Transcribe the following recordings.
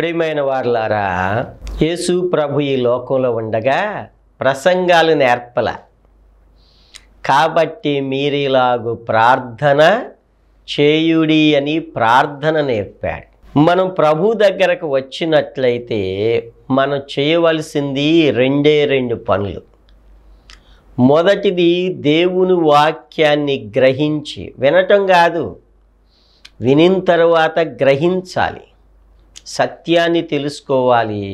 ప్రియమైన వారులారా యేసు ప్రభు ఈ లోకంలో ఉండగా ప్రసంగాలు నేర్పల కాబట్టి మీరిలాగు ప్రార్థన చేయుడి అని ప్రార్థన నేర్పాడు మనం ప్రభు దగ్గరకు వచ్చినట్లయితే మనం చేయవలసింది రెండే రెండు పనులు మొదటిది దేవుని వాక్యాన్ని గ్రహించి వినటం కాదు వినిన తర్వాత గ్రహించాలి సత్యాన్ని తెలుసుకోవాలి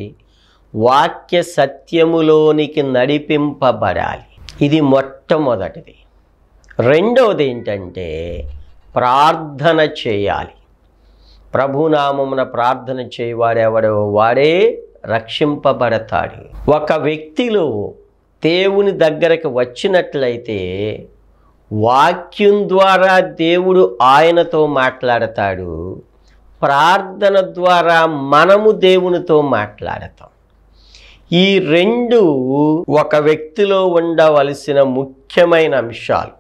వాక్య సత్యములోనికి నడిపింపబడాలి ఇది మొట్టమొదటిది రెండవది ఏంటంటే ప్రార్థన చేయాలి ప్రభునామమున ప్రార్థన చేయవాడెవడో వాడే రక్షింపబడతాడు ఒక వ్యక్తిలో దేవుని దగ్గరకు వచ్చినట్లయితే వాక్యం ద్వారా దేవుడు ఆయనతో మాట్లాడతాడు ప్రార్థన ద్వారా మనము దేవునితో మాట్లాడతాం ఈ రెండు ఒక వ్యక్తిలో ఉండవలసిన ముఖ్యమైన అంశాలు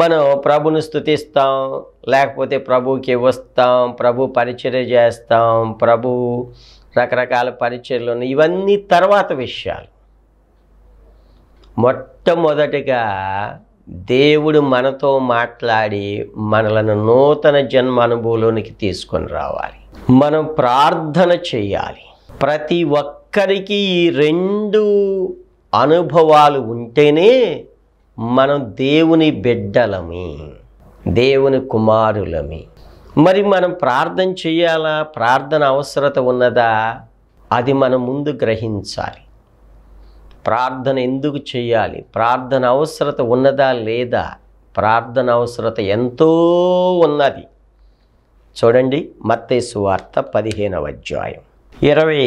మనం ప్రభును స్థుతిస్తాం లేకపోతే ప్రభుకి వస్తాం ప్రభు పరిచర్య చేస్తాం ప్రభు రకరకాల పరిచర్లు ఇవన్నీ తర్వాత విషయాలు మొట్టమొదటిగా దేవుడు మనతో మాట్లాడి మనలను నూతన జన్మ అనుభవంలోనికి తీసుకొని రావాలి మనం ప్రార్థన చేయాలి ప్రతి ఒక్కరికి ఈ రెండు అనుభవాలు ఉంటేనే మనం దేవుని బిడ్డలమి దేవుని కుమారులమి మరి మనం ప్రార్థన చేయాలా ప్రార్థన అవసరత ఉన్నదా అది మనం ముందు గ్రహించాలి ప్రార్థన ఎందుకు చేయాలి ప్రార్థన అవసరత ఉన్నదా లేదా ప్రార్థన అవసరత ఎంతో ఉన్నది చూడండి మత్తేసు వార్త పదిహేనవ అధ్యాయం ఇరవై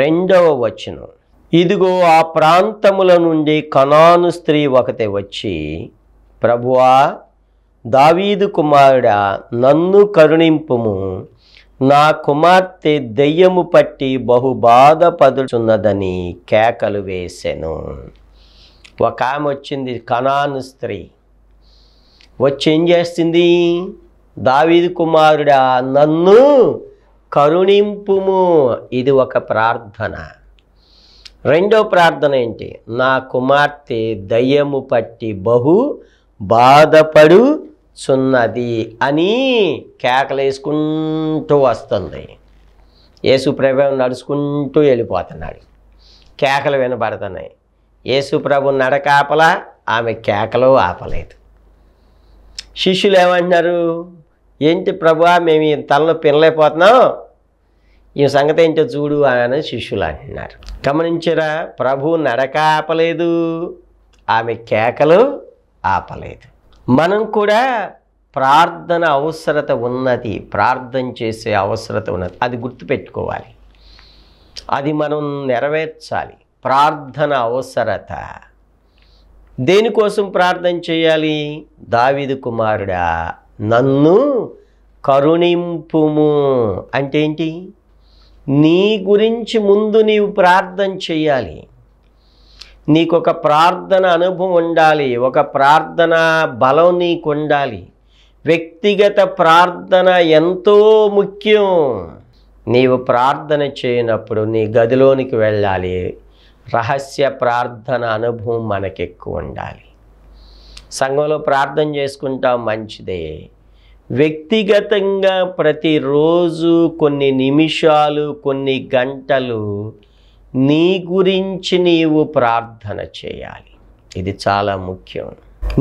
రెండవ వచనం ఇదిగో ఆ ప్రాంతముల నుండి కణాను స్త్రీ ఒకతే వచ్చి ప్రభువా దావీదు కుమారుడా నన్ను కరుణింపుము నా కుమార్తె దెయ్యము పట్టి బహు బాధ పదుచున్నదని కేకలు వేసెను ఒక ఆమె వచ్చింది కణాను స్త్రీ వచ్చి ఏం చేస్తుంది దావీది కుమారుడా నన్ను కరుణింపుము ఇది ఒక ప్రార్థన రెండో ప్రార్థన ఏంటి నా కుమార్తె దయ్యము పట్టి బహు బాధపడు సున్నది అని కేకలేసుకుంటూ వస్తుంది యేసుప్రభు నడుచుకుంటూ వెళ్ళిపోతున్నాడు కేకలు వినబడుతున్నాయి యేసుప్రభు నడకాపల ఆమె కేకలు ఆపలేదు శిష్యులు ఏమంటున్నారు ఏంటి ప్రభు మేము ఈ తలలో పినలేకపోతున్నాం ఈ సంగతి ఏంటో చూడు అని శిష్యులు అంటున్నారు గమనించరా ప్రభు నడక ఆపలేదు ఆమె కేకలు ఆపలేదు మనం కూడా ప్రార్థన అవసరత ఉన్నది ప్రార్థన చేసే అవసరత ఉన్నది అది గుర్తుపెట్టుకోవాలి అది మనం నెరవేర్చాలి ప్రార్థన అవసరత దేనికోసం ప్రార్థన చేయాలి దావిదు కుమారుడా నన్ను కరుణింపుము అంటే ఏంటి నీ గురించి ముందు నీవు ప్రార్థన చేయాలి నీకు ఒక ప్రార్థన అనుభవం ఉండాలి ఒక ప్రార్థన బలం నీకు ఉండాలి వ్యక్తిగత ప్రార్థన ఎంతో ముఖ్యం నీవు ప్రార్థన చేయనప్పుడు నీ గదిలోనికి వెళ్ళాలి రహస్య ప్రార్థన అనుభవం మనకెక్కువ ఉండాలి సంఘంలో ప్రార్థన చేసుకుంటాం మంచిదే వ్యక్తిగతంగా ప్రతిరోజు కొన్ని నిమిషాలు కొన్ని గంటలు నీ గురించి నీవు ప్రార్థన చేయాలి ఇది చాలా ముఖ్యం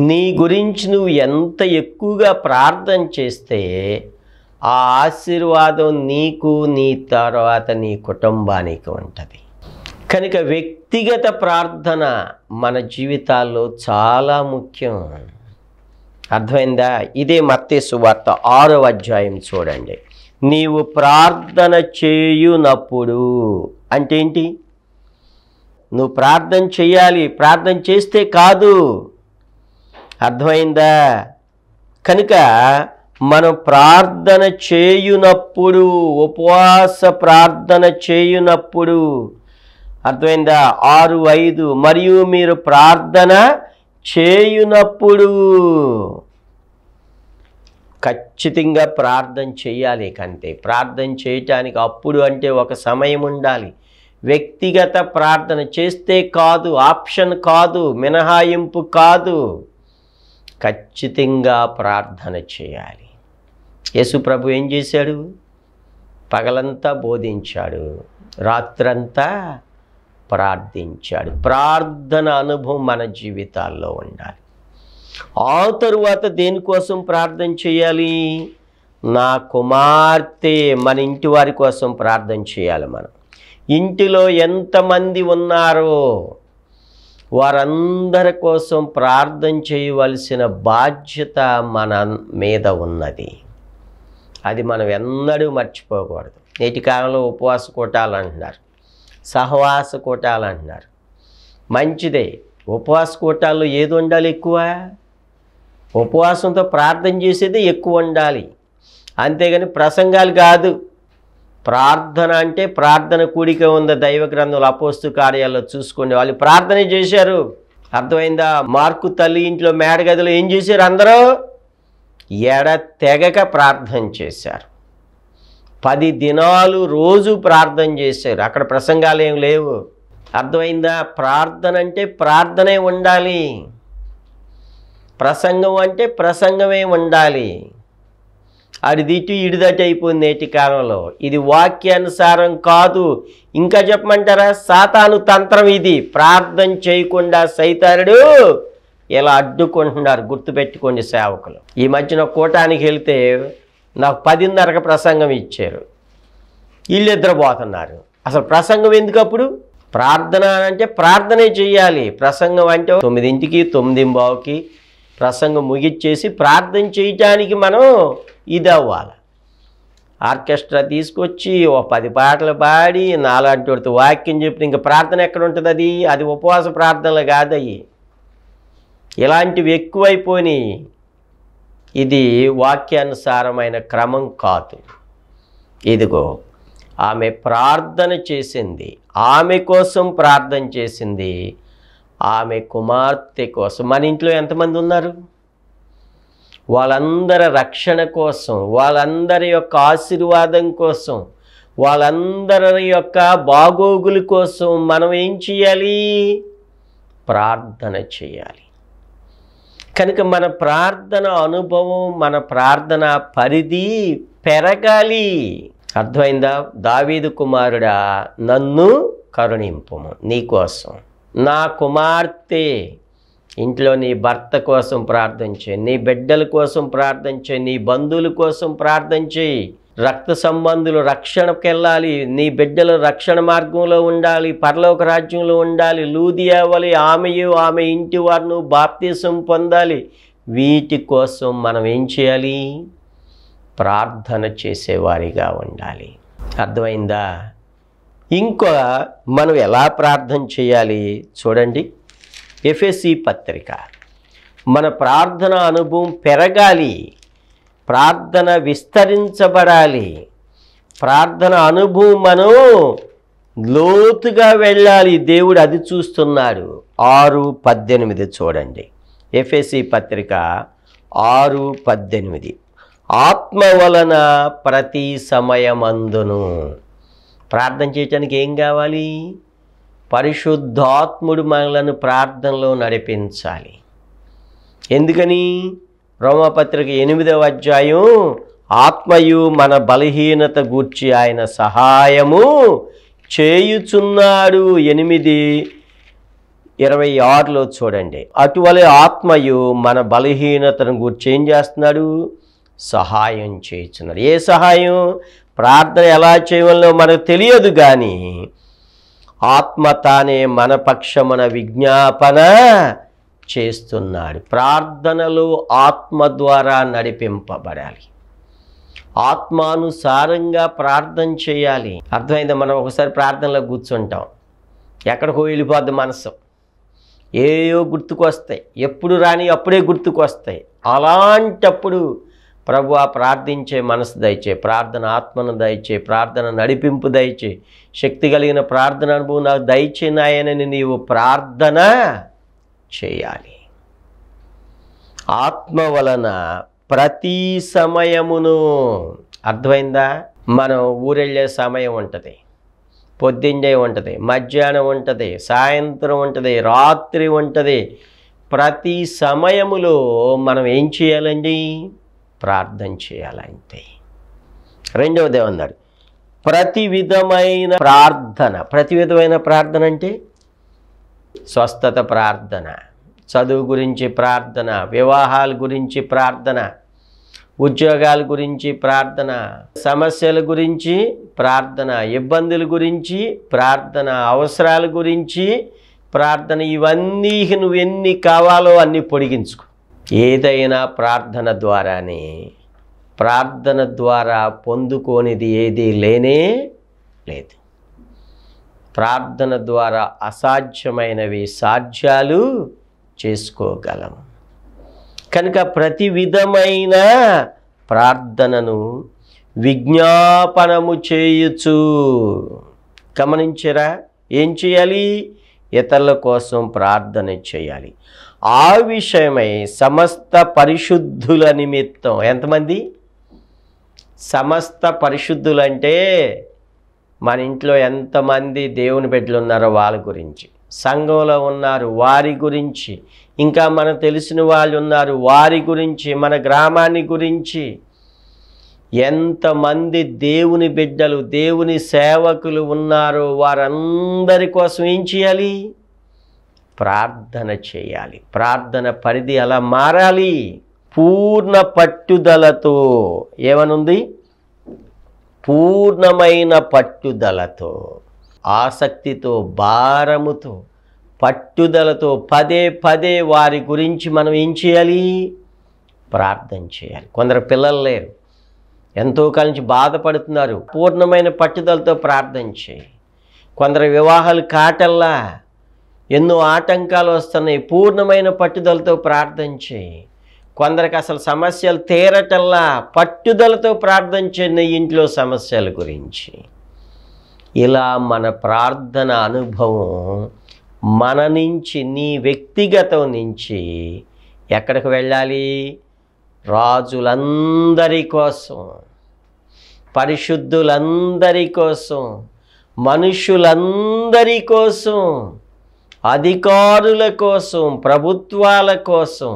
నీ గురించి నువ్వు ఎంత ఎక్కువగా ప్రార్థన చేస్తే ఆ ఆశీర్వాదం నీకు నీ తర్వాత నీ కుటుంబానికి ఉంటుంది కనుక వ్యక్తిగత ప్రార్థన మన జీవితాల్లో చాలా ముఖ్యం అర్థమైందా ఇదే మత్తే సువార్త ఆరో అధ్యాయం చూడండి నీవు ప్రార్థన చేయునప్పుడు అంటే ఏంటి నువ్వు ప్రార్థన చేయాలి ప్రార్థన చేస్తే కాదు అర్థమైందా కనుక మనం ప్రార్థన చేయునప్పుడు ఉపవాస ప్రార్థన చేయునప్పుడు అర్థమైందా ఆరు ఐదు మరియు మీరు ప్రార్థన చేయునప్పుడు ఖచ్చితంగా ప్రార్థన చేయాలి కంటే ప్రార్థన చేయటానికి అప్పుడు అంటే ఒక సమయం ఉండాలి వ్యక్తిగత ప్రార్థన చేస్తే కాదు ఆప్షన్ కాదు మినహాయింపు కాదు ఖచ్చితంగా ప్రార్థన చేయాలి యేసు ప్రభు ఏం చేశాడు పగలంతా బోధించాడు రాత్రంతా ప్రార్థించాడు ప్రార్థన అనుభవం మన జీవితాల్లో ఉండాలి ఆ తరువాత దేనికోసం ప్రార్థన చేయాలి నా కుమార్తె మన ఇంటి వారి కోసం ప్రార్థన చేయాలి మనం ఇంటిలో ఎంతమంది ఉన్నారో వారందరి కోసం ప్రార్థన చేయవలసిన బాధ్యత మన మీద ఉన్నది అది మనం ఎన్నడూ మర్చిపోకూడదు నేటి కాలంలో ఉపవాస కూటాలు అంటున్నారు సహవాస కూటాలు అంటున్నారు మంచిదే ఉపవాస కూటాల్లో ఏది ఉండాలి ఎక్కువ ఉపవాసంతో ప్రార్థన చేసేది ఎక్కువ ఉండాలి అంతేగాని ప్రసంగాలు కాదు ప్రార్థన అంటే ప్రార్థన కూడిక ఉంద దైవ గ్రంథంలో అపోస్తు కార్యాల్లో చూసుకోండి వాళ్ళు ప్రార్థన చేశారు అర్థమైందా మార్కు తల్లి ఇంట్లో మేడగదిలో ఏం చేశారు అందరూ ఎడ తెగక ప్రార్థన చేశారు పది దినాలు రోజు ప్రార్థన చేశారు అక్కడ ప్రసంగాలు ఏం లేవు అర్థమైందా ప్రార్థన అంటే ప్రార్థనే ఉండాలి ప్రసంగం అంటే ప్రసంగమే ఉండాలి అడిదిట్టు ఇడిదట్టు అయిపోయింది నేటి కాలంలో ఇది వాక్యానుసారం కాదు ఇంకా చెప్పమంటారా సాతాను తంత్రం ఇది ప్రార్థన చేయకుండా సైతానుడు ఇలా అడ్డుకుంటున్నారు గుర్తుపెట్టుకోండి సేవకులు ఈ మధ్యన కూటానికి వెళ్తే నాకు పదిన్నరకు ప్రసంగం ఇచ్చారు ఇల్లు నిద్రపోతున్నారు అసలు ప్రసంగం ఎందుకప్పుడు ప్రార్థన అంటే ప్రార్థనే చేయాలి ప్రసంగం అంటే తొమ్మిదింటికి తొమ్మిది బావుకి ప్రసంగం ముగిచ్చేసి ప్రార్థన చేయటానికి మనం ఇది అవ్వాలి ఆర్కెస్ట్రా తీసుకొచ్చి ఓ పది పాటలు పాడి నాలాంటి వాక్యం చెప్పి ఇంక ప్రార్థన ఎక్కడ ఉంటుంది అది అది ఉపవాస ప్రార్థనలు కాదయ్యి ఇలాంటివి ఎక్కువైపోయినాయి ఇది వాక్యానుసారమైన క్రమం కాదు ఇదిగో ఆమె ప్రార్థన చేసింది ఆమె కోసం ప్రార్థన చేసింది ఆమె కుమార్తె కోసం మన ఇంట్లో ఎంతమంది ఉన్నారు వాళ్ళందరి రక్షణ కోసం వాళ్ళందరి యొక్క ఆశీర్వాదం కోసం వాళ్ళందరి యొక్క బాగోగుల కోసం మనం ఏం చేయాలి ప్రార్థన చేయాలి కనుక మన ప్రార్థన అనుభవం మన ప్రార్థన పరిధి పెరగాలి అర్థమైందా దావీదు కుమారుడా నన్ను కరుణింపము నీకోసం నా కుమార్తె ఇంట్లో నీ భర్త కోసం ప్రార్థన చేయి నీ బిడ్డల కోసం ప్రార్థన చేయి నీ బంధువుల కోసం ప్రార్థన చేయి రక్త సంబంధులు రక్షణకు వెళ్ళాలి నీ బిడ్డలు రక్షణ మార్గంలో ఉండాలి పర్లోక రాజ్యంలో ఉండాలి లూదియావలి ఆమెయు ఆమె ఇంటి వారిను బాప్తీసం పొందాలి వీటి కోసం మనం ఏం చేయాలి ప్రార్థన చేసేవారిగా ఉండాలి అర్థమైందా ఇంకా మనం ఎలా ప్రార్థన చేయాలి చూడండి ఎఫ్ఎస్సి పత్రిక మన ప్రార్థన అనుభవం పెరగాలి ప్రార్థన విస్తరించబడాలి ప్రార్థన అనుభవం మనం లోతుగా వెళ్ళాలి దేవుడు అది చూస్తున్నాడు ఆరు పద్దెనిమిది చూడండి ఎఫ్ఎస్సి పత్రిక ఆరు పద్దెనిమిది ఆత్మ వలన ప్రతి సమయమందును ప్రార్థన చేయటానికి ఏం కావాలి పరిశుద్ధాత్ముడు మనలను ప్రార్థనలో నడిపించాలి ఎందుకని రోమపత్రిక ఎనిమిదవ అధ్యాయం ఆత్మయు మన బలహీనత గూర్చి ఆయన సహాయము చేయుచున్నాడు ఎనిమిది ఇరవై ఆరులో చూడండి అటువలే ఆత్మయు మన బలహీనతను గూర్చి ఏం చేస్తున్నాడు సహాయం చేయుచున్నాడు ఏ సహాయం ప్రార్థన ఎలా చేయాలో మనకు తెలియదు కానీ ఆత్మ తానే మన పక్షమున విజ్ఞాపన చేస్తున్నాడు ప్రార్థనలు ఆత్మ ద్వారా నడిపింపబడాలి ఆత్మానుసారంగా ప్రార్థన చేయాలి అర్థమైందా మనం ఒకసారి ప్రార్థనలో కూర్చుంటాం ఎక్కడికి వెళ్ళిపోద్ది మనసు ఏయో గుర్తుకొస్తాయి ఎప్పుడు రాని అప్పుడే గుర్తుకొస్తాయి అలాంటప్పుడు ప్రభు ఆ ప్రార్థించే మనసు దయచే ప్రార్థన ఆత్మను దయచే ప్రార్థన నడిపింపు దయచే శక్తి కలిగిన ప్రార్థన అనుభవం నాకు దయచేనాయనని నీవు ప్రార్థన చేయాలి ఆత్మ వలన ప్రతి సమయమును అర్థమైందా మనం ఊరెళ్ళే సమయం ఉంటుంది పొద్దున్నే ఉంటుంది మధ్యాహ్నం ఉంటుంది సాయంత్రం ఉంటుంది రాత్రి ఉంటుంది ప్రతి సమయములో మనం ఏం చేయాలండి ప్రార్థన చేయాలి రెండవ రెండవది ఏమన్నాడు ప్రతి విధమైన ప్రార్థన ప్రతి విధమైన ప్రార్థన అంటే స్వస్థత ప్రార్థన చదువు గురించి ప్రార్థన వివాహాల గురించి ప్రార్థన ఉద్యోగాల గురించి ప్రార్థన సమస్యల గురించి ప్రార్థన ఇబ్బందుల గురించి ప్రార్థన అవసరాల గురించి ప్రార్థన ఇవన్నీ నువ్వు ఎన్ని కావాలో అన్నీ పొడిగించుకో ఏదైనా ప్రార్థన ద్వారానే ప్రార్థన ద్వారా పొందుకోనిది ఏదీ లేనే లేదు ప్రార్థన ద్వారా అసాధ్యమైనవి సాధ్యాలు చేసుకోగలం కనుక ప్రతి విధమైన ప్రార్థనను విజ్ఞాపనము చేయొచ్చు గమనించరా ఏం చేయాలి ఇతరుల కోసం ప్రార్థన చేయాలి ఆ విషయమై సమస్త పరిశుద్ధుల నిమిత్తం ఎంతమంది సమస్త పరిశుద్ధులు అంటే మన ఇంట్లో ఎంతమంది దేవుని బిడ్డలు ఉన్నారో వాళ్ళ గురించి సంఘంలో ఉన్నారు వారి గురించి ఇంకా మనకు తెలిసిన వాళ్ళు ఉన్నారు వారి గురించి మన గ్రామాన్ని గురించి ఎంతమంది దేవుని బిడ్డలు దేవుని సేవకులు ఉన్నారో వారందరి కోసం ఏం చేయాలి ప్రార్థన చేయాలి ప్రార్థన పరిధి అలా మారాలి పూర్ణ పట్టుదలతో ఏమనుంది పూర్ణమైన పట్టుదలతో ఆసక్తితో భారముతో పట్టుదలతో పదే పదే వారి గురించి మనం ఏం చేయాలి ప్రార్థన చేయాలి కొందరు పిల్లలు లేరు ఎంతో కాలం నుంచి బాధపడుతున్నారు పూర్ణమైన పట్టుదలతో ప్రార్థన చేయి కొందరు వివాహాలు కాటల్లా ఎన్నో ఆటంకాలు వస్తున్నాయి పూర్ణమైన పట్టుదలతో ప్రార్థన చేయి కొందరికి అసలు సమస్యలు తీరటల్లా పట్టుదలతో ప్రార్థన చేయి ఇంట్లో సమస్యల గురించి ఇలా మన ప్రార్థన అనుభవం మన నుంచి నీ వ్యక్తిగతం నుంచి ఎక్కడికి వెళ్ళాలి రాజులందరి కోసం పరిశుద్ధులందరి కోసం మనుషులందరి కోసం అధికారుల కోసం ప్రభుత్వాల కోసం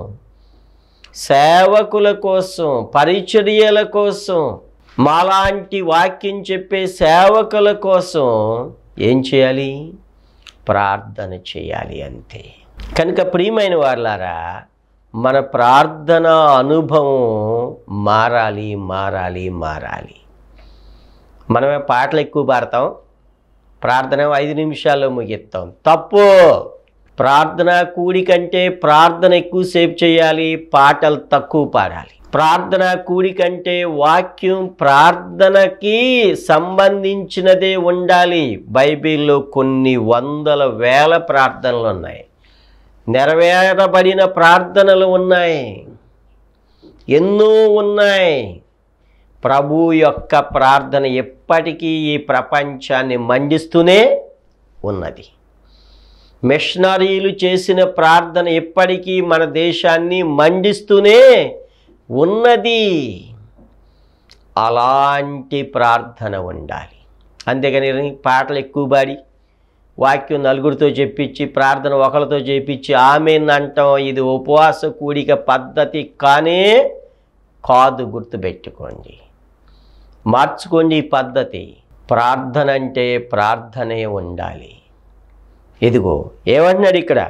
సేవకుల కోసం పరిచర్యల కోసం మాలాంటి వాక్యం చెప్పే సేవకుల కోసం ఏం చేయాలి ప్రార్థన చేయాలి అంతే కనుక ప్రియమైన వాళ్ళారా మన ప్రార్థన అనుభవం మారాలి మారాలి మారాలి మనమే పాటలు ఎక్కువ పాడతాం ప్రార్థన ఐదు నిమిషాల్లో ముగిస్తాం తప్పు ప్రార్థన కూడి కంటే ప్రార్థన ఎక్కువసేపు చేయాలి పాటలు తక్కువ పాడాలి ప్రార్థన కూడి కంటే వాక్యం ప్రార్థనకి సంబంధించినదే ఉండాలి బైబిల్లో కొన్ని వందల వేల ప్రార్థనలు ఉన్నాయి నెరవేరబడిన ప్రార్థనలు ఉన్నాయి ఎన్నో ఉన్నాయి ప్రభు యొక్క ప్రార్థన ఎప్పటికీ ఈ ప్రపంచాన్ని మండిస్తూనే ఉన్నది మిషనరీలు చేసిన ప్రార్థన ఎప్పటికీ మన దేశాన్ని మండిస్తూనే ఉన్నది అలాంటి ప్రార్థన ఉండాలి అంతేగాని పాటలు ఎక్కువ పాడి వాక్యం నలుగురితో చెప్పించి ప్రార్థన ఒకరితో చేపించి అంటాం ఇది ఉపవాస కూడిక పద్ధతి కానే కాదు గుర్తుపెట్టుకోండి మార్చుకోండి ఈ పద్ధతి ప్రార్థన అంటే ప్రార్థనే ఉండాలి ఇదిగో ఏమంటున్నాడు ఇక్కడ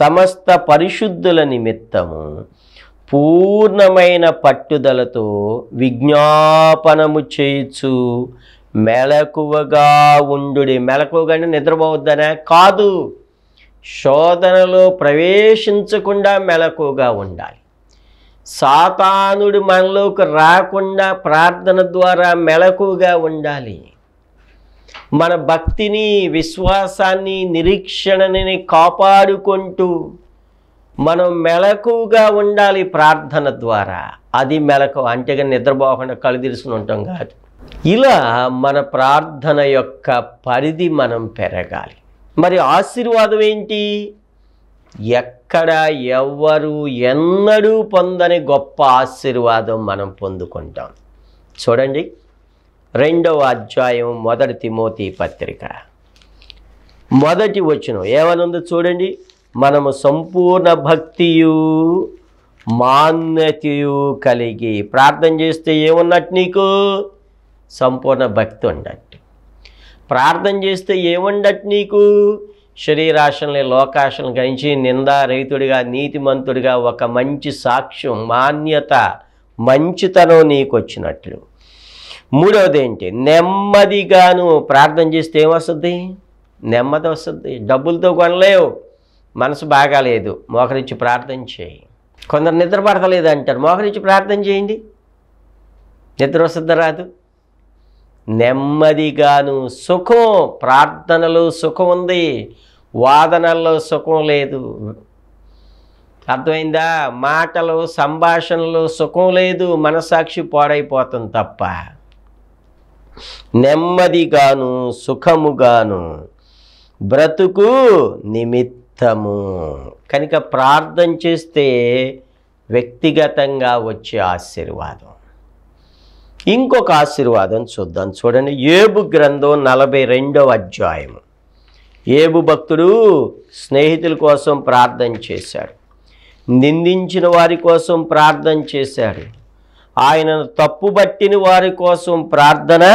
సమస్త పరిశుద్ధుల నిమిత్తము పూర్ణమైన పట్టుదలతో విజ్ఞాపనము చేయచ్చు మెలకువగా ఉండుడి మెలకువగానే నిద్రపోవద్దనే కాదు శోధనలో ప్రవేశించకుండా మెలకువగా ఉండాలి సాతానుడు మనలోకి రాకుండా ప్రార్థన ద్వారా మెలకుగా ఉండాలి మన భక్తిని విశ్వాసాన్ని నిరీక్షణని కాపాడుకుంటూ మనం మెలకుగా ఉండాలి ప్రార్థన ద్వారా అది మెలకు అంతేగా నిద్రపోకుండా కళ్ళు ఉంటాం కాదు ఇలా మన ప్రార్థన యొక్క పరిధి మనం పెరగాలి మరి ఆశీర్వాదం ఏంటి ఎక్కడ ఎవ్వరు ఎన్నడూ పొందని గొప్ప ఆశీర్వాదం మనం పొందుకుంటాం చూడండి రెండవ అధ్యాయం మొదటి తిమోతి పత్రిక మొదటి వచనం ఏమనుందో చూడండి మనము సంపూర్ణ భక్తియు మాన్యతయు కలిగి ప్రార్థన చేస్తే ఏమున్నట్టు నీకు సంపూర్ణ భక్తి ఉండట్టు ప్రార్థన చేస్తే ఏముండట్టు నీకు శరీరాశల్ని లోకాశలను గంచి రైతుడిగా నీతిమంతుడిగా ఒక మంచి సాక్ష్యం మాన్యత మంచితనం నీకు వచ్చినట్లు మూడవది ఏంటి నెమ్మదిగాను ప్రార్థన చేస్తే ఏమొస్తుంది నెమ్మది వస్తుంది డబ్బులతో కొనలేవు మనసు బాగాలేదు మోకరించి ప్రార్థన చేయి కొందరు నిద్ర పడతలేదు అంటారు మోకరించి ప్రార్థన చేయండి నిద్ర వస్తుందా రాదు నెమ్మదిగాను సుఖం ప్రార్థనలో సుఖం ఉంది వాదనల్లో సుఖం లేదు అర్థమైందా మాటలు సంభాషణలో సుఖం లేదు మనసాక్షి పాడైపోతుంది తప్ప నెమ్మదిగాను సుఖముగాను బ్రతుకు నిమిత్తము కనుక ప్రార్థన చేస్తే వ్యక్తిగతంగా వచ్చే ఆశీర్వాదం ఇంకొక ఆశీర్వాదం చూద్దాం చూడండి ఏబు గ్రంథం నలభై రెండవ అధ్యాయము ఏబు భక్తుడు స్నేహితుల కోసం ప్రార్థన చేశాడు నిందించిన వారి కోసం ప్రార్థన చేశాడు ఆయనను తప్పుబట్టిన వారి కోసం ప్రార్థన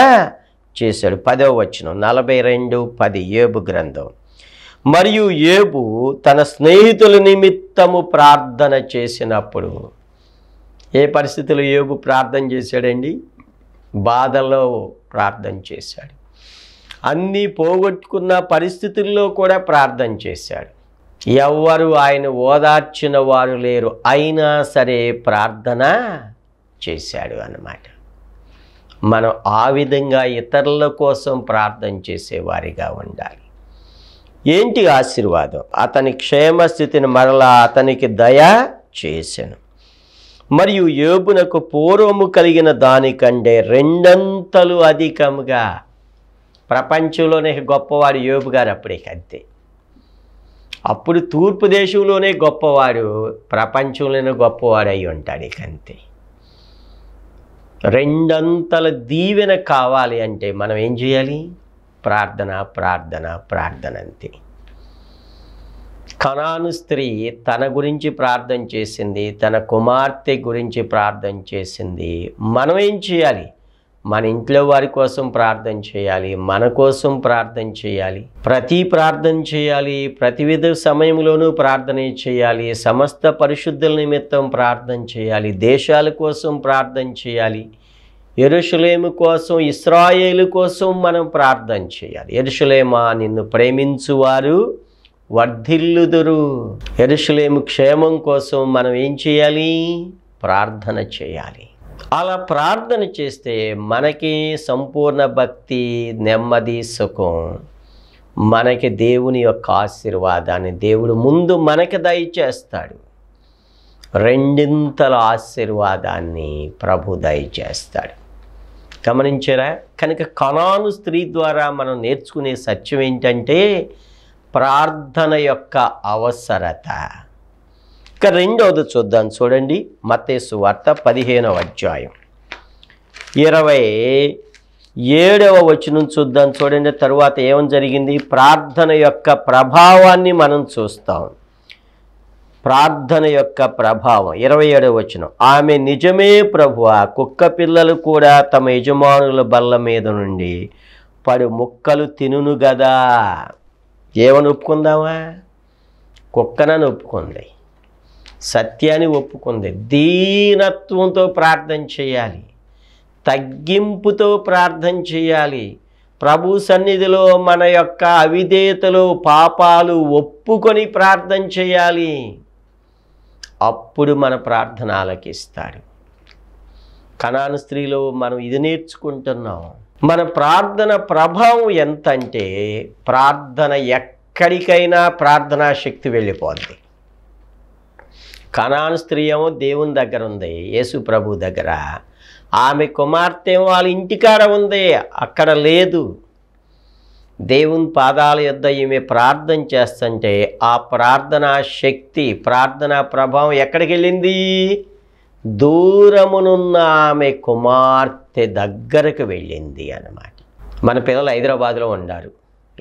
చేశాడు పదవ వచ్చిన నలభై రెండు పది ఏబు గ్రంథం మరియు ఏబు తన స్నేహితుల నిమిత్తము ప్రార్థన చేసినప్పుడు ఏ పరిస్థితులు ఏబు ప్రార్థన చేశాడండి బాధలో ప్రార్థన చేశాడు అన్నీ పోగొట్టుకున్న పరిస్థితుల్లో కూడా ప్రార్థన చేశాడు ఎవ్వరు ఆయన ఓదార్చిన వారు లేరు అయినా సరే ప్రార్థన చేశాడు అన్నమాట మనం ఆ విధంగా ఇతరుల కోసం ప్రార్థన చేసేవారిగా ఉండాలి ఏంటి ఆశీర్వాదం అతని క్షేమస్థితిని మరలా అతనికి దయ చేశాను మరియు యోబునకు పూర్వము కలిగిన దానికంటే రెండంతలు అధికముగా ప్రపంచంలోనే గొప్పవారు యోబు గారు అప్పుడే అంతే అప్పుడు తూర్పు దేశంలోనే గొప్పవారు ప్రపంచంలోనే గొప్పవారు అయి ఉంటాడు ఇక అంతే రెండంతల దీవెన కావాలి అంటే మనం ఏం చేయాలి ప్రార్థన ప్రార్థన ప్రార్థన అంతే కణాను స్త్రీ తన గురించి ప్రార్థన చేసింది తన కుమార్తె గురించి ప్రార్థన చేసింది మనం ఏం చేయాలి మన ఇంట్లో వారి కోసం ప్రార్థన చేయాలి మన కోసం ప్రార్థన చేయాలి ప్రతి ప్రార్థన చేయాలి ప్రతి విధ సమయంలోనూ ప్రార్థన చేయాలి సమస్త పరిశుద్ధుల నిమిత్తం ప్రార్థన చేయాలి దేశాల కోసం ప్రార్థన చేయాలి ఎరుషులేము కోసం ఇస్రాయేలు కోసం మనం ప్రార్థన చేయాలి ఎరుషులేమా నిన్ను ప్రేమించువారు వర్ధిల్లుదురు ఎరుషులేము క్షేమం కోసం మనం ఏం చేయాలి ప్రార్థన చేయాలి అలా ప్రార్థన చేస్తే మనకి సంపూర్ణ భక్తి నెమ్మది సుఖం మనకి దేవుని యొక్క ఆశీర్వాదాన్ని దేవుడు ముందు మనకి దయచేస్తాడు రెండింతల ఆశీర్వాదాన్ని ప్రభు దయచేస్తాడు గమనించారా కనుక కణాను స్త్రీ ద్వారా మనం నేర్చుకునే సత్యం ఏంటంటే ప్రార్థన యొక్క అవసరత ఇక రెండవది చూద్దాం చూడండి మతేసు వార్త పదిహేనవ అధ్యాయం ఇరవై ఏడవ వచనం చూద్దాం చూడండి తరువాత ఏమని జరిగింది ప్రార్థన యొక్క ప్రభావాన్ని మనం చూస్తాం ప్రార్థన యొక్క ప్రభావం ఇరవై ఏడవ వచనం ఆమె నిజమే ప్రభు ఆ కుక్క పిల్లలు కూడా తమ యజమానుల బల్ల మీద నుండి పడు ముక్కలు తినును గదా ఏమని ఒప్పుకుందామా కుక్కనని ఒప్పుకుంది సత్యాన్ని ఒప్పుకుంది దీనత్వంతో ప్రార్థన చేయాలి తగ్గింపుతో ప్రార్థన చేయాలి ప్రభు సన్నిధిలో మన యొక్క అవిధేతలు పాపాలు ఒప్పుకొని ప్రార్థన చేయాలి అప్పుడు మన ప్రార్థన ఆలకిస్తాడు కణాను స్త్రీలో మనం ఇది నేర్చుకుంటున్నాం మన ప్రార్థన ప్రభావం ఎంత అంటే ప్రార్థన ఎక్కడికైనా ప్రార్థనా శక్తి వెళ్ళిపోద్ది కణాన్ స్త్రీ ఏమో దేవుని దగ్గర ఉంది యేసు ప్రభు దగ్గర ఆమె కుమార్తె వాళ్ళ ఇంటికాడ ఉంది అక్కడ లేదు దేవుని పాదాల యొద్ ఈమె ప్రార్థన చేస్తుంటే ఆ ప్రార్థనా శక్తి ప్రార్థనా ప్రభావం ఎక్కడికి వెళ్ళింది దూరమునున్న ఆమె కుమార్తె దగ్గరకు వెళ్ళింది అన్నమాట మన పిల్లలు హైదరాబాద్లో ఉండారు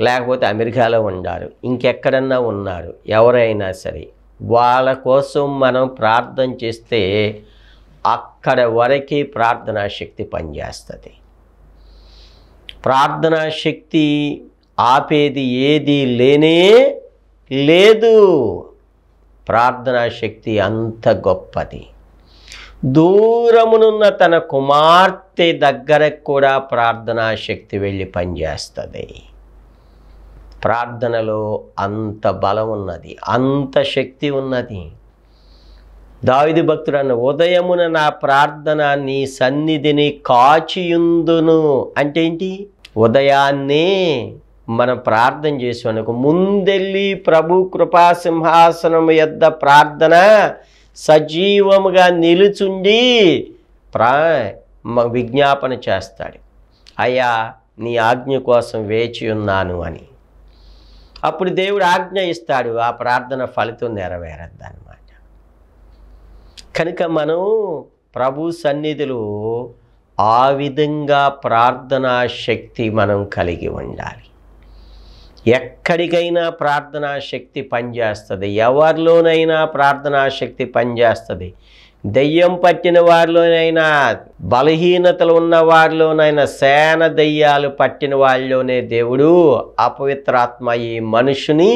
లేకపోతే అమెరికాలో ఉండారు ఇంకెక్కడన్నా ఉన్నారు ఎవరైనా సరే వాళ్ళ కోసం మనం ప్రార్థన చేస్తే అక్కడ వరకే ప్రార్థనా శక్తి పనిచేస్తుంది ప్రార్థనా శక్తి ఆపేది ఏది లేనే లేదు ప్రార్థనా శక్తి అంత గొప్పది దూరమునున్న తన కుమార్తె దగ్గరకు కూడా ప్రార్థనా శక్తి వెళ్ళి పనిచేస్తుంది ప్రార్థనలో అంత బలం ఉన్నది అంత శక్తి ఉన్నది దావిది భక్తుడన్న ఉదయమున నా ప్రార్థన నీ సన్నిధిని కాచియుందును అంటే ఏంటి ఉదయాన్నే మనం ప్రార్థన చేసామనుకో ముందెళ్ళి ప్రభు కృపాసింహాసనం యొద్ ప్రార్థన సజీవముగా నిలుచుండి ప్రా విజ్ఞాపన చేస్తాడు అయ్యా నీ ఆజ్ఞ కోసం వేచి ఉన్నాను అని అప్పుడు దేవుడు ఆజ్ఞ ఇస్తాడు ఆ ప్రార్థన ఫలితం నెరవేరద్దనమాట కనుక మనం ప్రభు సన్నిధిలో ఆ విధంగా ప్రార్థనా శక్తి మనం కలిగి ఉండాలి ఎక్కడికైనా ప్రార్థనా శక్తి పనిచేస్తుంది ఎవరిలోనైనా ప్రార్థనా శక్తి పనిచేస్తుంది దెయ్యం పట్టిన వారిలోనైనా బలహీనతలు ఉన్న వారిలోనైనా సేన దెయ్యాలు పట్టిన వాళ్ళలోనే దేవుడు అపవిత్రాత్మ ఈ మనుషుని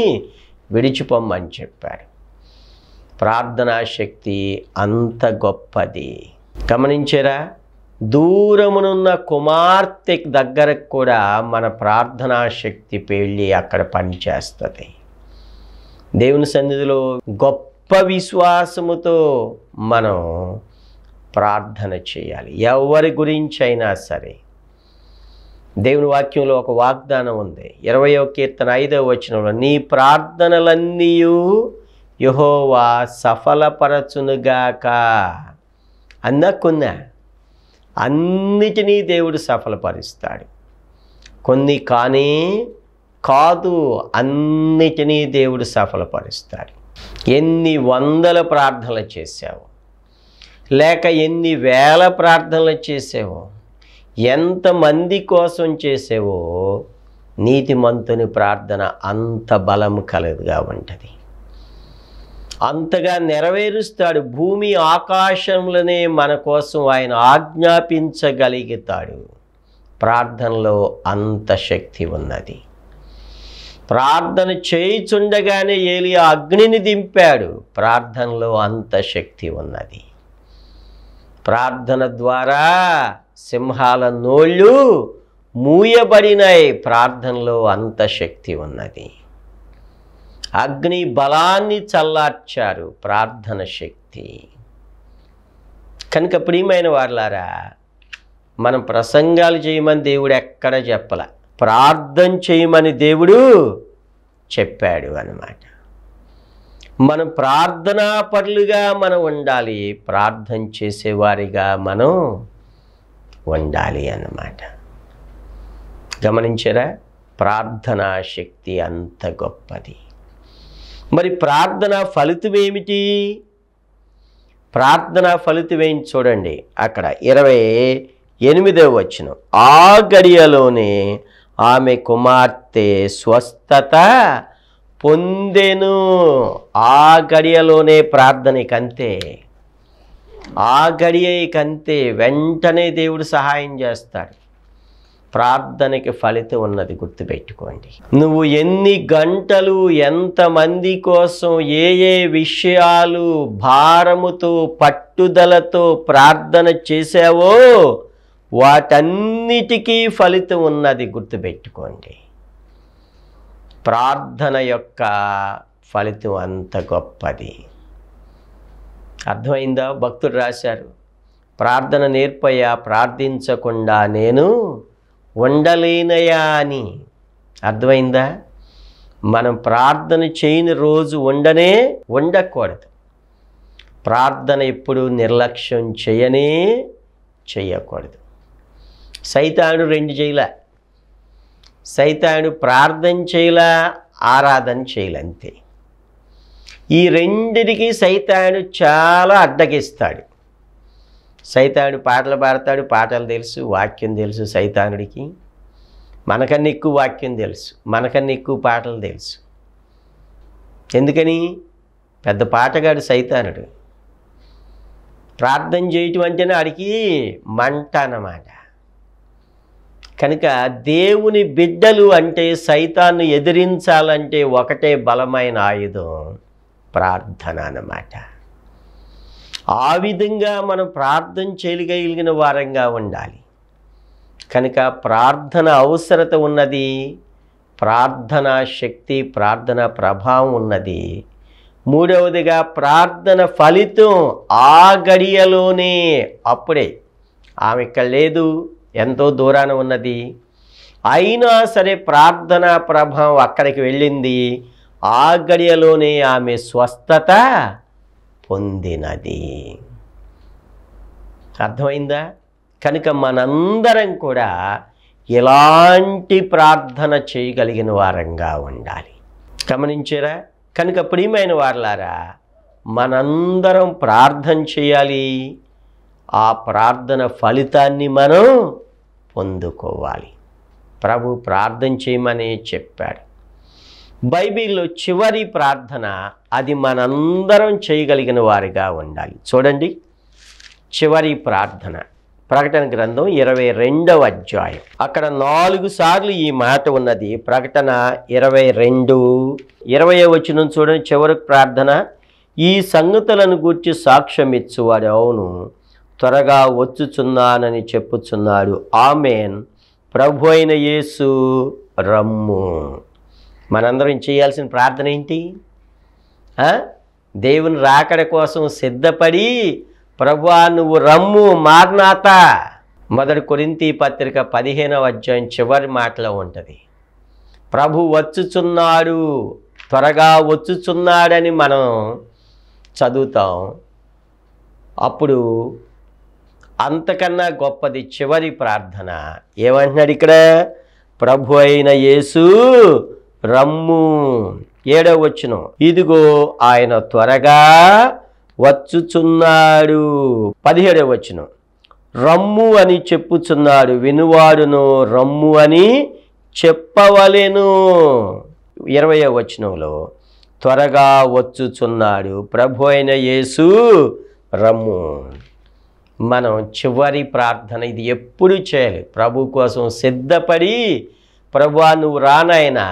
విడిచిపోమ్మని చెప్పాడు ప్రార్థనా శక్తి అంత గొప్పది గమనించారా దూరమునున్న కుమార్తె దగ్గరకు కూడా మన ప్రార్థనా శక్తి పెళ్ళి అక్కడ పనిచేస్తుంది దేవుని సన్నిధిలో గొప్ప విశ్వాసముతో మనం ప్రార్థన చేయాలి ఎవరి గురించి అయినా సరే దేవుని వాక్యంలో ఒక వాగ్దానం ఉంది ఇరవయో కీర్తన ఐదవ వచనంలో నీ ప్రార్థనలన్నీ యహోవా సఫలపరచునుగాక అన్న కొన్నా అన్నిటినీ దేవుడు సఫలపరుస్తాడు కొన్ని కానీ కాదు అన్నిటినీ దేవుడు సఫలపరుస్తాడు ఎన్ని వందల ప్రార్థనలు చేసావు లేక ఎన్ని వేల ప్రార్థనలు చేసావో ఎంతమంది కోసం చేసేవో నీతిమంతుని ప్రార్థన అంత బలం కలదుగా ఉంటుంది అంతగా నెరవేరుస్తాడు భూమి ఆకాశంలోనే మన కోసం ఆయన ఆజ్ఞాపించగలుగుతాడు ప్రార్థనలో అంత శక్తి ఉన్నది ప్రార్థన చేయిచుండగానే ఏలి అగ్నిని దింపాడు ప్రార్థనలో అంత శక్తి ఉన్నది ప్రార్థన ద్వారా సింహాల నోళ్ళు మూయబడినాయి ప్రార్థనలో అంత శక్తి ఉన్నది అగ్ని బలాన్ని చల్లార్చారు ప్రార్థన శక్తి కనుక ప్రియమైన వాళ్ళారా మనం ప్రసంగాలు చేయమని దేవుడు ఎక్కడ చెప్పల ప్రార్థన చేయమని దేవుడు చెప్పాడు అనమాట మనం ప్రార్థనా పరులుగా మనం ఉండాలి ప్రార్థన చేసేవారిగా మనం ఉండాలి అన్నమాట గమనించరా ప్రార్థనా శక్తి అంత గొప్పది మరి ప్రార్థన ఫలితం ఏమిటి ప్రార్థన ఫలితం ఏం చూడండి అక్కడ ఇరవై ఎనిమిదవ వచ్చిన ఆ గడియలోనే ఆమె కుమార్తె స్వస్థత పొందెను ఆ గడియలోనే ప్రార్థనకంతే ఆ గడియకంతే వెంటనే దేవుడు సహాయం చేస్తాడు ప్రార్థనకి ఫలితం ఉన్నది గుర్తుపెట్టుకోండి నువ్వు ఎన్ని గంటలు ఎంతమంది కోసం ఏ ఏ విషయాలు భారముతో పట్టుదలతో ప్రార్థన చేశావో వాటన్నిటికీ ఫలితం ఉన్నది గుర్తుపెట్టుకోండి ప్రార్థన యొక్క ఫలితం అంత గొప్పది అర్థమైందా భక్తుడు రాశారు ప్రార్థన నేర్పయ్యా ప్రార్థించకుండా నేను ఉండలేనయా అని అర్థమైందా మనం ప్రార్థన చేయని రోజు ఉండనే ఉండకూడదు ప్రార్థన ఎప్పుడు నిర్లక్ష్యం చేయనే చేయకూడదు సైతాను రెండు చేయలే సైతాను ప్రార్థన చేయలా ఆరాధన చేయలంతే ఈ రెండిటికి సైతాను చాలా అడ్డగిస్తాడు సైతానుడు పాటలు పాడతాడు పాటలు తెలుసు వాక్యం తెలుసు సైతానుడికి మనకన్నా ఎక్కువ వాక్యం తెలుసు మనకన్నా ఎక్కువ పాటలు తెలుసు ఎందుకని పెద్ద పాటగాడు సైతానుడు ప్రార్థన చేయటం అంటేనే ఆడికి మంట అన్నమాట కనుక దేవుని బిడ్డలు అంటే సైతాన్ని ఎదిరించాలంటే ఒకటే బలమైన ఆయుధం ప్రార్థన అన్నమాట ఆ విధంగా మనం ప్రార్థన చేయగలిగిన వారంగా ఉండాలి కనుక ప్రార్థన అవసరత ఉన్నది ప్రార్థన శక్తి ప్రార్థన ప్రభావం ఉన్నది మూడవదిగా ప్రార్థన ఫలితం ఆ గడియలోనే అప్పుడే ఆమె ఇక్కడ లేదు ఎంతో దూరాన ఉన్నది అయినా సరే ప్రార్థన ప్రభావం అక్కడికి వెళ్ళింది ఆ గడియలోనే ఆమె స్వస్థత పొందినది అర్థమైందా కనుక మనందరం కూడా ఎలాంటి ప్రార్థన చేయగలిగిన వారంగా ఉండాలి గమనించారా కనుక ప్రియమైన వారలారా మనందరం ప్రార్థన చేయాలి ఆ ప్రార్థన ఫలితాన్ని మనం పొందుకోవాలి ప్రభు ప్రార్థన చేయమని చెప్పాడు బైబిల్లో చివరి ప్రార్థన అది మనందరం చేయగలిగిన వారిగా ఉండాలి చూడండి చివరి ప్రార్థన ప్రకటన గ్రంథం ఇరవై రెండవ అధ్యాయం అక్కడ నాలుగు సార్లు ఈ మాట ఉన్నది ప్రకటన ఇరవై రెండు ఇరవై వచ్చిన చూడండి చివరి ప్రార్థన ఈ సంగతులను గూర్చి సాక్ష్యం ఇచ్చువాడు అవును త్వరగా వచ్చుచున్నానని చెప్పుచున్నాడు ఆమెన్ ప్రభు అయిన యేసు రమ్ము మనందరం చేయాల్సిన ప్రార్థన ఏంటి దేవుని రాకడ కోసం సిద్ధపడి ప్రభువా నువ్వు రమ్ము మార్నాత మొదటి కొరింతి పత్రిక పదిహేనవ అధ్యాయం చివరి మాటలో ఉంటుంది ప్రభు వచ్చుచున్నాడు త్వరగా వచ్చుచున్నాడని మనం చదువుతాం అప్పుడు అంతకన్నా గొప్పది చివరి ప్రార్థన ఏమంటున్నాడు ఇక్కడ ప్రభు అయిన యేసు రమ్ము ఏడవ వచ్చిన ఇదిగో ఆయన త్వరగా వచ్చుచున్నాడు పదిహేడవ వచ్చిన రమ్ము అని చెప్పుచున్నాడు వినువాడును రమ్ము అని చెప్పవలెను ఇరవై వచనంలో త్వరగా వచ్చుచున్నాడు ప్రభు అయిన యేసు రమ్ము మనం చివరి ప్రార్థన ఇది ఎప్పుడు చేయాలి ప్రభు కోసం సిద్ధపడి ప్రభు నువ్వు రానైనా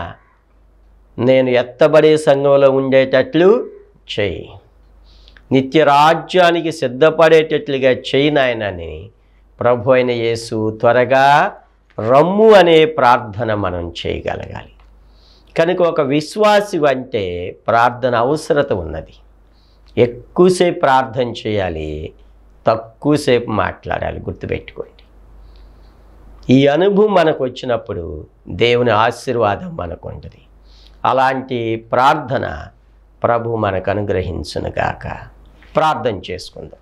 నేను ఎత్తబడే సంఘంలో ఉండేటట్లు చెయ్యి నిత్య రాజ్యానికి సిద్ధపడేటట్లుగా చెయ్యి నాయనని ప్రభు అయిన యేసు త్వరగా రమ్ము అనే ప్రార్థన మనం చేయగలగాలి కనుక ఒక విశ్వాసి అంటే ప్రార్థన అవసరత ఉన్నది ఎక్కువసేపు ప్రార్థన చేయాలి తక్కువసేపు మాట్లాడాలి గుర్తుపెట్టుకోండి ఈ అనుభవం మనకు వచ్చినప్పుడు దేవుని ఆశీర్వాదం మనకు ఉంటుంది అలాంటి ప్రార్థన ప్రభు మనకు అనుగ్రహించునుగాక ప్రార్థన చేసుకుందాం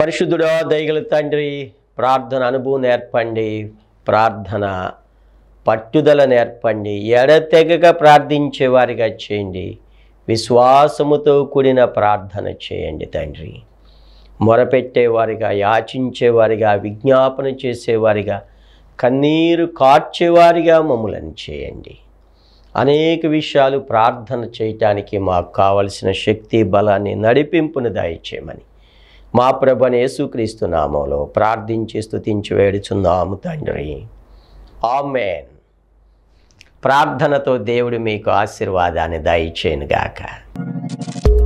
పరిశుద్ధుడో దయగల తండ్రి ప్రార్థన అనుభవం నేర్పండి ప్రార్థన పట్టుదల నేర్పండి ఎడతెగక ప్రార్థించేవారిగా చేయండి విశ్వాసముతో కూడిన ప్రార్థన చేయండి తండ్రి మొరపెట్టేవారిగా యాచించేవారిగా విజ్ఞాపన చేసేవారిగా కన్నీరు కార్చేవారిగా మమ్మలను చేయండి అనేక విషయాలు ప్రార్థన చేయటానికి మాకు కావలసిన శక్తి బలాన్ని నడిపింపును దయచేయమని మా ప్రభని యేసుక్రీస్తు నామంలో ప్రార్థించి స్థుతించి వేడుచున్నాము తండ్రి ఆమెన్ ప్రార్థనతో దేవుడు మీకు ఆశీర్వాదాన్ని దయచేయనుగాక గాక